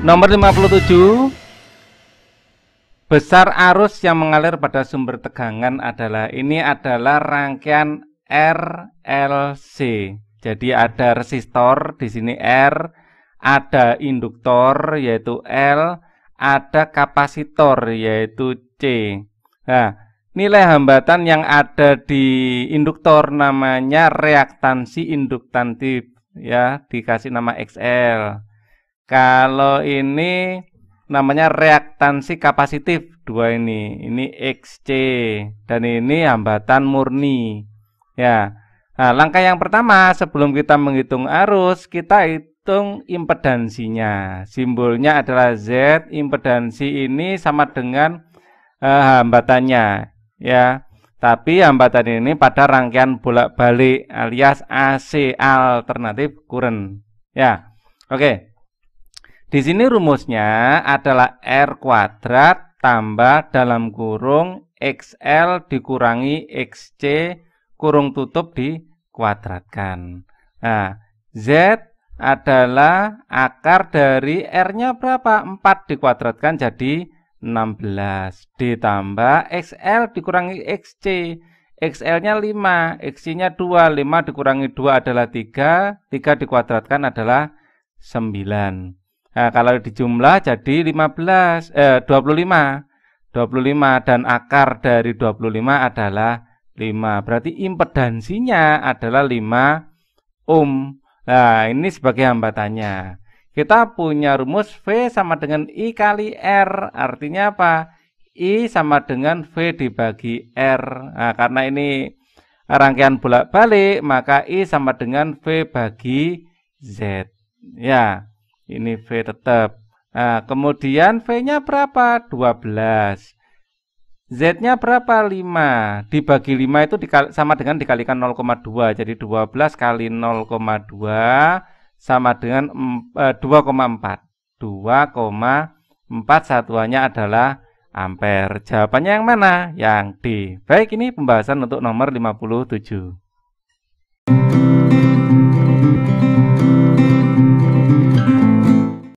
Nomor 57 Besar arus yang mengalir pada sumber tegangan adalah ini adalah rangkaian RLC. Jadi ada resistor di sini R, ada induktor yaitu L, ada kapasitor yaitu C. Nah, nilai hambatan yang ada di induktor namanya reaktansi induktantif ya, dikasih nama XL. Kalau ini namanya reaktansi kapasitif dua ini. Ini XC dan ini hambatan murni. Ya. Nah, langkah yang pertama sebelum kita menghitung arus, kita hitung impedansinya. Simbolnya adalah Z, impedansi ini sama dengan eh, hambatannya, ya. Tapi hambatan ini pada rangkaian bolak-balik alias AC alternatif current. Ya. Oke. Okay. Di sini rumusnya adalah R kuadrat tambah dalam kurung XL dikurangi XC kurung tutup dikuadratkan. Nah, Z adalah akar dari R-nya berapa? 4 dikuadratkan jadi 16 ditambah XL dikurangi XC. XL-nya 5, XC-nya 2, 5 dikurangi 2 adalah 3, 3 dikuadratkan adalah 9. Nah, kalau dijumlah jadi 15 eh 25. 25 dan akar dari 25 adalah 5. Berarti impedansinya adalah 5 ohm. Nah, ini sebagai hambatannya. Kita punya rumus V sama dengan I kali R. Artinya apa? I sama dengan V dibagi R. Nah, karena ini rangkaian bolak-balik, maka I sama dengan V bagi Z. Ya. Ini V tetap. Nah, kemudian V-nya berapa? 12. Z-nya berapa? 5. Dibagi 5 itu dikali, sama dengan dikalikan 0,2. Jadi 12 kali 0,2 sama dengan 2,4. 2,4 eh, satuannya adalah ampere. Jawabannya yang mana? Yang D. Baik, ini pembahasan untuk nomor 57.